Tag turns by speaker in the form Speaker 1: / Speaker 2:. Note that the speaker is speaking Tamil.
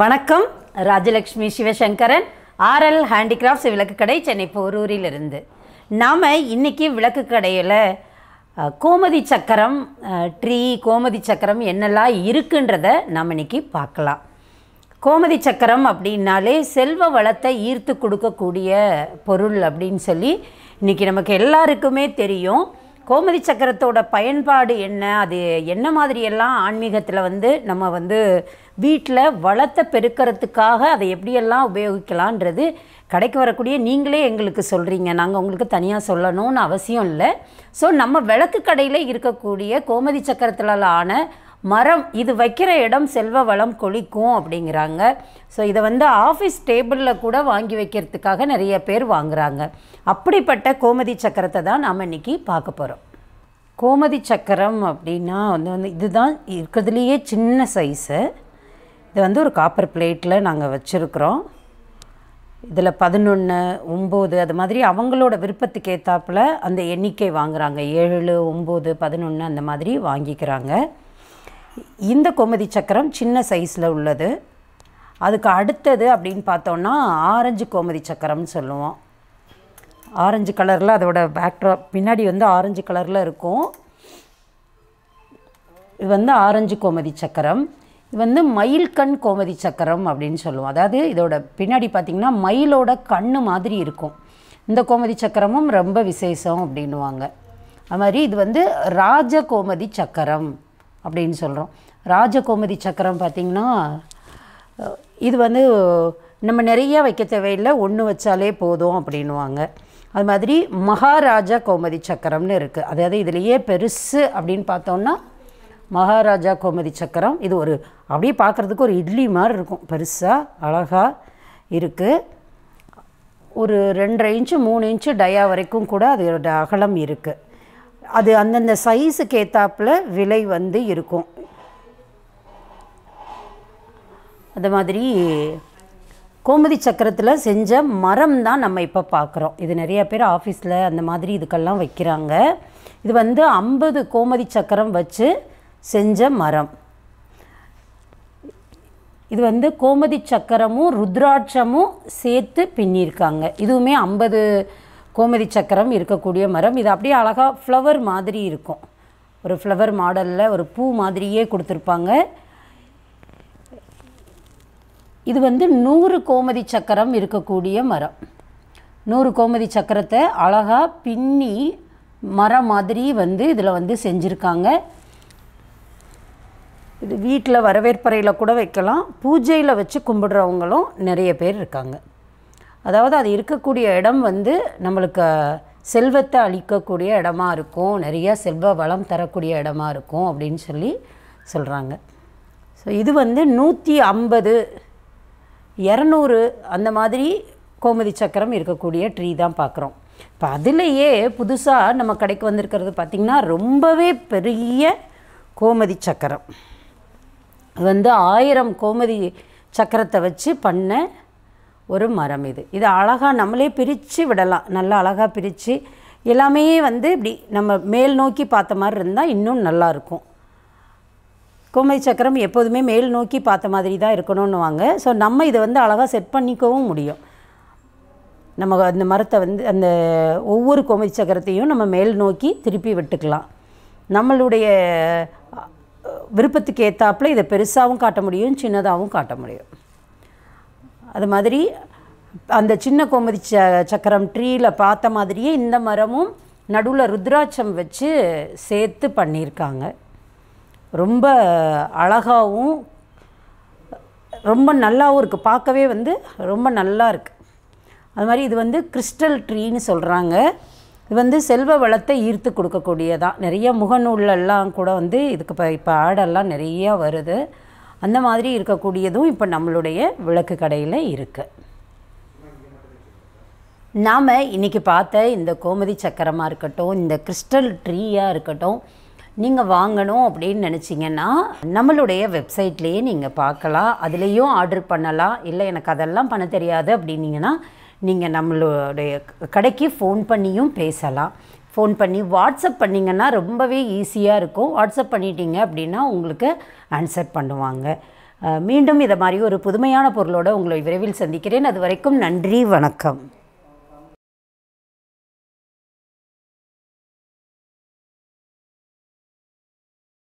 Speaker 1: வணக்கம் ராஜலக்ஷ்மி சிவசங்கரன் ஆர்எல் ஹேண்டிகிராஃப்ட்ஸ் விளக்கு கடை சென்னை போரூரிலிருந்து நாம் இன்றைக்கி விளக்கு கடையில் கோமதி சக்கரம் ட்ரீ கோமதி சக்கரம் என்னெல்லாம் இருக்குன்றத நாம் இன்றைக்கி பார்க்கலாம் கோமதி சக்கரம் அப்படின்னாலே செல்வ வளத்தை ஈர்த்து கொடுக்கக்கூடிய பொருள் அப்படின்னு சொல்லி இன்றைக்கி நமக்கு எல்லாருக்குமே தெரியும் கோமதி சக்கரத்தோட பயன்பாடு என்ன அது என்ன மாதிரியெல்லாம் ஆன்மீகத்தில் வந்து நம்ம வந்து வீட்டில் வளத்தை பெருக்கிறதுக்காக அதை எப்படியெல்லாம் உபயோகிக்கலான்றது கடைக்கு வரக்கூடிய நீங்களே எங்களுக்கு சொல்கிறீங்க நாங்கள் உங்களுக்கு தனியாக சொல்லணும்னு அவசியம் இல்லை ஸோ நம்ம விளக்கு கடையில் இருக்கக்கூடிய கோமதி சக்கரத்தில் ஆன மரம் இது வைக்கிற இடம் செல்வ வளம் கொளிக்கும் அப்படிங்கிறாங்க ஸோ இதை வந்து ஆஃபீஸ் டேபிளில் கூட வாங்கி வைக்கிறதுக்காக நிறைய பேர் வாங்குகிறாங்க அப்படிப்பட்ட கோமதி சக்கரத்தை தான் நாம் இன்றைக்கி பார்க்க போகிறோம் கோமதி சக்கரம் அப்படின்னா வந்து வந்து இதுதான் இருக்கிறதுலையே சின்ன சைஸு இது வந்து ஒரு காப்பர் பிளேட்டில் நாங்கள் வச்சுருக்குறோம் இதில் பதினொன்று ஒம்பது அது மாதிரி அவங்களோட விருப்பத்துக்கு ஏற்றாப்பில் அந்த எண்ணிக்கை வாங்குகிறாங்க ஏழு ஒம்பது பதினொன்று அந்த மாதிரி வாங்கிக்கிறாங்க இந்த கோமதி சக்கரம் சின்ன சைஸில் உள்ளது அதுக்கு அடுத்தது அப்படின்னு பார்த்தோன்னா ஆரஞ்சு கோமதி சக்கரம்னு சொல்லுவோம் ஆரஞ்சு கலரில் அதோட பேக்ட்ராப் பின்னாடி வந்து ஆரஞ்சு கலரில் இருக்கும் இது வந்து ஆரஞ்சு கோமதி சக்கரம் இது வந்து மயில் கண் கோமதி சக்கரம் அப்படின்னு சொல்லுவோம் அதாவது இதோட பின்னாடி பார்த்திங்கன்னா மயிலோட கண் மாதிரி இருக்கும் இந்த கோமதி சக்கரமும் ரொம்ப விசேஷம் அப்படின்வாங்க அது மாதிரி இது வந்து ராஜ கோமதி சக்கரம் அப்படின்னு சொல்கிறோம் ராஜ கோமதி சக்கரம் பார்த்திங்கன்னா இது வந்து நம்ம நிறைய வைக்க தேவையில்லை ஒன்று வச்சாலே போதும் அப்படின்வாங்க அது மாதிரி மகாராஜா கோமதி சக்கரம்னு இருக்குது அதாவது இதுலேயே பெருசு அப்படின்னு பார்த்தோம்னா மகாராஜா கோமதி சக்கரம் இது ஒரு அப்படியே பார்க்குறதுக்கு ஒரு இட்லி மாதிரி இருக்கும் பெருசாக அழகாக இருக்குது ஒரு ரெண்டரை இன்ச்சு மூணு இன்ச்சு டயா வரைக்கும் கூட அதோட அகலம் இருக்குது அது அந்தந்த சைஸுக்கு ஏற்றாப்பில் விலை வந்து இருக்கும் அது மாதிரி கோமதி சக்கரத்தில் செஞ்ச மரம் தான் நம்ம இப்போ பார்க்குறோம் இது நிறைய பேர் ஆஃபீஸில் அந்த மாதிரி இதுக்கெல்லாம் வைக்கிறாங்க இது வந்து ஐம்பது கோமதி சக்கரம் வச்சு செஞ்ச மரம் இது வந்து கோமதி சக்கரமும் ருத்ராட்சமும் சேர்த்து பின்னியிருக்காங்க இதுவுமே ஐம்பது கோமதி சக்கரம் இருக்கக்கூடிய மரம் இது அப்படியே அழகாக ஃப்ளவர் மாதிரி இருக்கும் ஒரு ஃப்ளவர் மாடலில் ஒரு பூ மாதிரியே கொடுத்துருப்பாங்க இது வந்து நூறு கோமதி சக்கரம் இருக்கக்கூடிய மரம் நூறு கோமதி சக்கரத்தை அழகாக பின்னி மரம் மாதிரி வந்து இதில் வந்து செஞ்சுருக்காங்க இது வீட்டில் வரவேற்பறையில் கூட வைக்கலாம் பூஜையில் வச்சு கும்பிடுறவங்களும் நிறைய பேர் இருக்காங்க அதாவது அது இருக்கக்கூடிய இடம் வந்து நம்மளுக்கு செல்வத்தை அளிக்கக்கூடிய இடமா இருக்கும் நிறைய செல்வ வளம் தரக்கூடிய இடமா இருக்கும் அப்படின்னு சொல்லி சொல்கிறாங்க ஸோ இது வந்து நூற்றி ஐம்பது இரநூறு அந்த மாதிரி கோமதி சக்கரம் இருக்கக்கூடிய ட்ரீ தான் பார்க்குறோம் இப்போ அதிலேயே புதுசாக நம்ம கடைக்கு வந்திருக்கிறது பார்த்திங்கன்னா ரொம்பவே பெரிய கோமதி சக்கரம் வந்து ஆயிரம் கோமதி சக்கரத்தை வச்சு பண்ண ஒரு மரம் இது இது அழகாக நம்மளே பிரித்து விடலாம் நல்லா அழகாக பிரித்து எல்லாமே வந்து இப்படி நம்ம மேல் நோக்கி பார்த்த மாதிரி இருந்தால் இன்னும் நல்லாயிருக்கும் கோமை சக்கரம் எப்போதுமே மேல் நோக்கி பார்த்த மாதிரி தான் வாங்க ஸோ நம்ம இதை வந்து அழகாக செட் பண்ணிக்கவும் முடியும் நம்ம அந்த மரத்தை வந்து அந்த ஒவ்வொரு கோமை சக்கரத்தையும் நம்ம மேல் நோக்கி திருப்பி விட்டுக்கலாம் நம்மளுடைய விருப்பத்துக்கு ஏற்றாப்புல இதை பெருசாகவும் காட்ட முடியும் சின்னதாகவும் காட்ட முடியும் அது மாதிரி அந்த சின்ன கோமதி ச சக்கரம் ட்ரீயில் பார்த்த மாதிரியே இந்த மரமும் நடுவில் ருத்ராட்சம் வச்சு சேர்த்து பண்ணியிருக்காங்க ரொம்ப அழகாகவும் ரொம்ப நல்லாவும் இருக்குது பார்க்கவே வந்து ரொம்ப நல்லா இருக்குது அது மாதிரி இது வந்து கிறிஸ்டல் ட்ரீன்னு சொல்கிறாங்க இது வந்து செல்வ வளத்தை ஈர்த்து கொடுக்கக்கூடியதான் நிறைய முகநூல்லாம் கூட வந்து இதுக்கு இப்போ இப்போ ஆடெல்லாம் நிறையா வருது அந்த மாதிரி இருக்கக்கூடியதும் இப்போ நம்மளுடைய விளக்கு கடையில் இருக்குது நாம் இன்றைக்கி பார்த்த இந்த கோமதி சக்கரமாக இருக்கட்டும் இந்த கிறிஸ்டல் ட்ரீயாக இருக்கட்டும் நீங்கள் வாங்கணும் அப்படின்னு நினச்சிங்கன்னா நம்மளுடைய வெப்சைட்லேயே நீங்கள் பார்க்கலாம் அதுலேயும் ஆர்டர் பண்ணலாம் இல்லை எனக்கு அதெல்லாம் பண்ண தெரியாது அப்படின்னீங்கன்னா நீங்கள் நம்மளுடைய கடைக்கு ஃபோன் பண்ணியும் பேசலாம் ஃபோன் பண்ணி வாட்ஸ்அப் பண்ணிங்கன்னா ரொம்பவே ஈஸியாக இருக்கும் வாட்ஸ்அப் பண்ணிட்டீங்க அப்படின்னா உங்களுக்கு ஆன்சர் பண்ணுவாங்க மீண்டும் இதை மாதிரி ஒரு புதுமையான பொருளோடு உங்களை விரைவில் சந்திக்கிறேன் அது வரைக்கும் நன்றி வணக்கம்